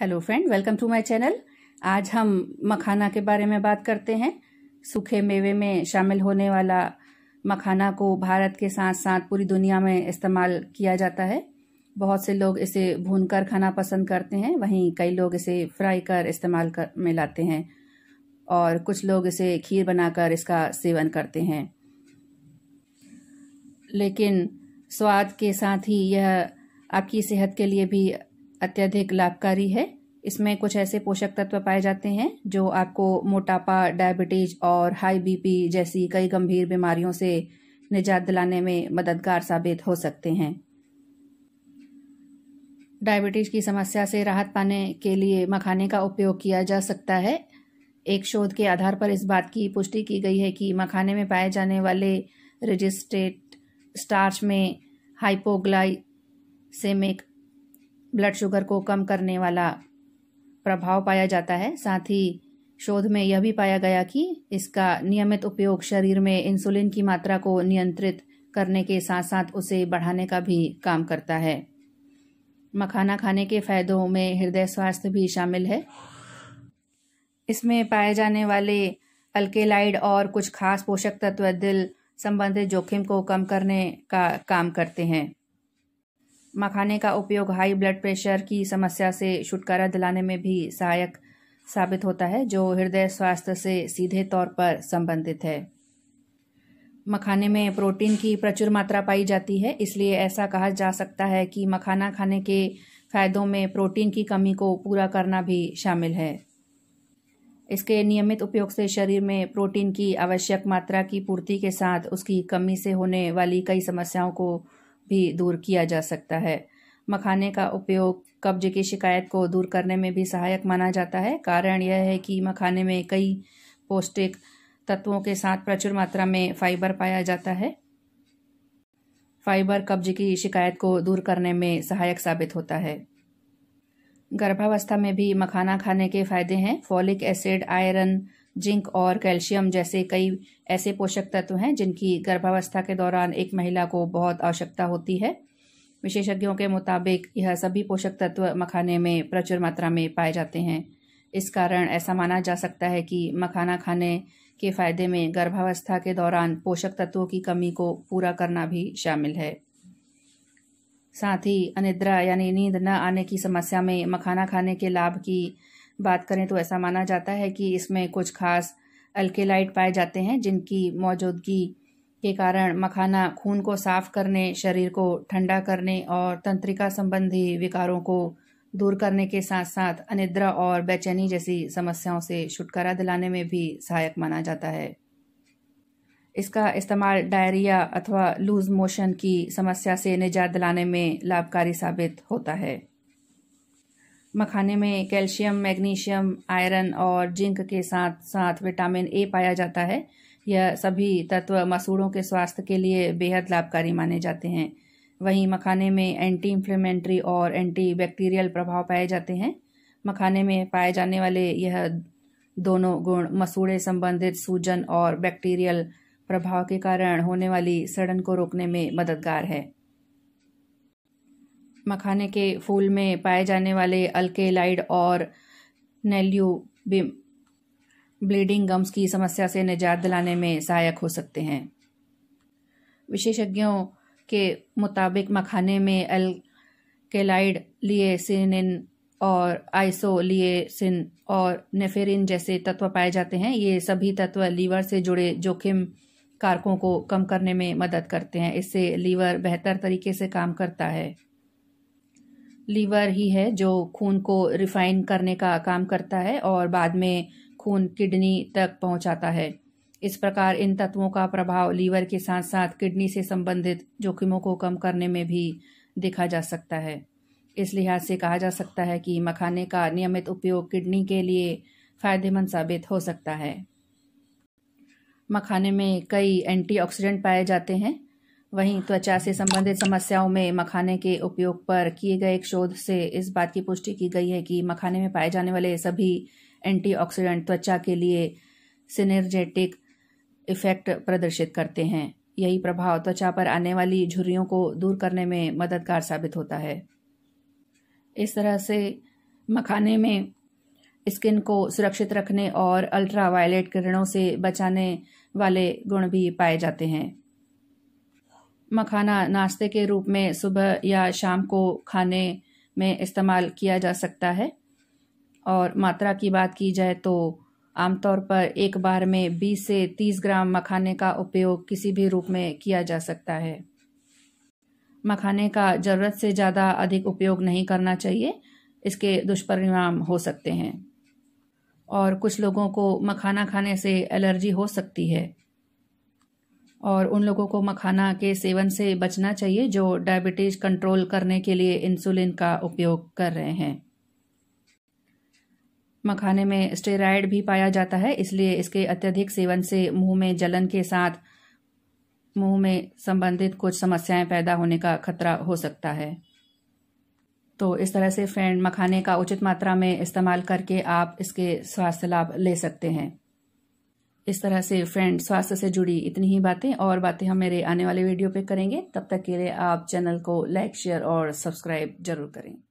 hello friend welcome to my channel आज हम मखाना के बारे में बात करते हैं सूखे मेवे में शामिल होने वाला मखाना को भारत के साथ साथ पूरी दुनिया में इस्तेमाल किया जाता है बहुत से लोग इसे भूनकर खाना पसंद करते हैं वहीं कई लोग इसे फ्राई कर इस्तेमाल कर में लाते हैं और कुछ लोग इसे खीर बनाकर इसका सेवन करते हैं लेकिन स्वाद के साथ ही यह आपकी सेहत के लिए भी अत्यधिक लाभकारी है इसमें कुछ ऐसे पोषक तत्व पाए जाते हैं जो आपको मोटापा डायबिटीज और हाई बीपी जैसी कई गंभीर बीमारियों से निजात दिलाने में मददगार साबित हो सकते हैं डायबिटीज की समस्या से राहत पाने के लिए मखाने का उपयोग किया जा सकता है एक शोध के आधार पर इस बात की पुष्टि की गई है कि मखाने में पाए जाने वाले रजिस्ट्रेट स्टार्च में हाइपोग्लाइसेमिक ब्लड शुगर को कम करने वाला प्रभाव पाया जाता है साथ ही शोध में यह भी पाया गया कि इसका नियमित उपयोग शरीर में इंसुलिन की मात्रा को नियंत्रित करने के साथ साथ उसे बढ़ाने का भी काम करता है मखाना खाने के फायदों में हृदय स्वास्थ्य भी शामिल है इसमें पाए जाने वाले अल्केलाइड और कुछ खास पोषक तत्व दिल संबंधित जोखिम को कम करने का काम करते हैं मखाने का उपयोग हाई ब्लड प्रेशर की समस्या से छुटकारा दिलाने में भी सहायक साबित होता है जो हृदय स्वास्थ्य से सीधे तौर पर संबंधित है मखाने में प्रोटीन की प्रचुर मात्रा पाई जाती है इसलिए ऐसा कहा जा सकता है कि मखाना खाने के फायदों में प्रोटीन की कमी को पूरा करना भी शामिल है इसके नियमित उपयोग से शरीर में प्रोटीन की आवश्यक मात्रा की पूर्ति के साथ उसकी कमी से होने वाली कई समस्याओं को भी दूर किया जा सकता है मखाने का उपयोग कब्ज की शिकायत को दूर करने में भी सहायक माना जाता है कारण यह है कि मखाने में कई पौष्टिक तत्वों के साथ प्रचुर मात्रा में फाइबर पाया जाता है फाइबर कब्ज की शिकायत को दूर करने में सहायक साबित होता है गर्भावस्था में भी मखाना खाने के फायदे हैं फॉलिक एसिड आयरन जिंक और कैल्शियम जैसे कई ऐसे पोषक तत्व हैं जिनकी गर्भावस्था के दौरान एक महिला को बहुत आवश्यकता होती है विशेषज्ञों के मुताबिक यह सभी पोषक तत्व मखाने में प्रचुर मात्रा में पाए जाते हैं इस कारण ऐसा माना जा सकता है कि मखाना खाने के फायदे में गर्भावस्था के दौरान पोषक तत्वों की कमी को पूरा करना भी शामिल है साथ ही अनिद्रा यानी नींद न आने की समस्या में मखाना खाने के लाभ की बात करें तो ऐसा माना जाता है कि इसमें कुछ खास अल्केलाइट पाए जाते हैं जिनकी मौजूदगी के कारण मखाना खून को साफ करने शरीर को ठंडा करने और तंत्रिका संबंधी विकारों को दूर करने के साथ साथ अनिद्रा और बेचैनी जैसी समस्याओं से छुटकारा दिलाने में भी सहायक माना जाता है इसका इस्तेमाल डायरिया अथवा लूज मोशन की समस्या से निजात दिलाने में लाभकारी साबित होता है मखाने में कैल्शियम मैग्नीशियम आयरन और जिंक के साथ साथ विटामिन ए पाया जाता है यह सभी तत्व मसूड़ों के स्वास्थ्य के लिए बेहद लाभकारी माने जाते हैं वहीं मखाने में एंटी इन्फ्लेमेंट्री और एंटी बैक्टीरियल प्रभाव पाए जाते हैं मखाने में पाए जाने वाले यह दोनों गुण मसूड़े संबंधित सूजन और बैक्टीरियल प्रभाव के कारण होने वाली सड़न को रोकने में मददगार है मखाने के फूल में पाए जाने वाले अल्केलाइड और नेल्यू ब्लीडिंग गम्स की समस्या से निजात दिलाने में सहायक हो सकते हैं विशेषज्ञों के मुताबिक मखाने में अल्केलाइड लिएसिनिन और आइसोलिएसिन और नेफेरिन जैसे तत्व पाए जाते हैं ये सभी तत्व लीवर से जुड़े जोखिम कारकों को कम करने में मदद करते हैं इससे लीवर बेहतर तरीके से काम करता है लीवर ही है जो खून को रिफाइन करने का काम करता है और बाद में खून किडनी तक पहुंचाता है इस प्रकार इन तत्वों का प्रभाव लीवर के साथ साथ किडनी से संबंधित जोखिमों को कम करने में भी देखा जा सकता है इस लिहाज से कहा जा सकता है कि मखाने का नियमित उपयोग किडनी के लिए फायदेमंद साबित हो सकता है मखाने में कई एंटीऑक्सीडेंट पाए जाते हैं वहीं त्वचा से संबंधित समस्याओं में मखाने के उपयोग पर किए गए एक शोध से इस बात की पुष्टि की गई है कि मखाने में पाए जाने वाले सभी एंटीऑक्सीडेंट त्वचा के लिए सिनर्जेटिक इफेक्ट प्रदर्शित करते हैं यही प्रभाव त्वचा पर आने वाली झुर्रियों को दूर करने में मददगार साबित होता है इस तरह से मखाने में स्किन को सुरक्षित रखने और अल्ट्रावायलेट किरणों से बचाने वाले गुण भी पाए जाते हैं मखाना नाश्ते के रूप में सुबह या शाम को खाने में इस्तेमाल किया जा सकता है और मात्रा की बात की जाए तो आमतौर पर एक बार में 20 से 30 ग्राम मखाने का उपयोग किसी भी रूप में किया जा सकता है मखाने का ज़रूरत से ज़्यादा अधिक उपयोग नहीं करना चाहिए इसके दुष्परिणाम हो सकते हैं और कुछ लोगों को मखाना खाने से एलर्जी हो सकती है और उन लोगों को मखाना के सेवन से बचना चाहिए जो डायबिटीज कंट्रोल करने के लिए इंसुलिन का उपयोग कर रहे हैं मखाने में स्टेराइड भी पाया जाता है इसलिए इसके अत्यधिक सेवन से मुंह में जलन के साथ मुंह में संबंधित कुछ समस्याएं पैदा होने का खतरा हो सकता है तो इस तरह से फ्रेंड मखाने का उचित मात्रा में इस्तेमाल करके आप इसके स्वास्थ्य लाभ ले सकते हैं इस तरह से फ्रेंड स्वास्थ्य से जुड़ी इतनी ही बातें और बातें हम मेरे आने वाले वीडियो पे करेंगे तब तक के लिए आप चैनल को लाइक शेयर और सब्सक्राइब जरूर करें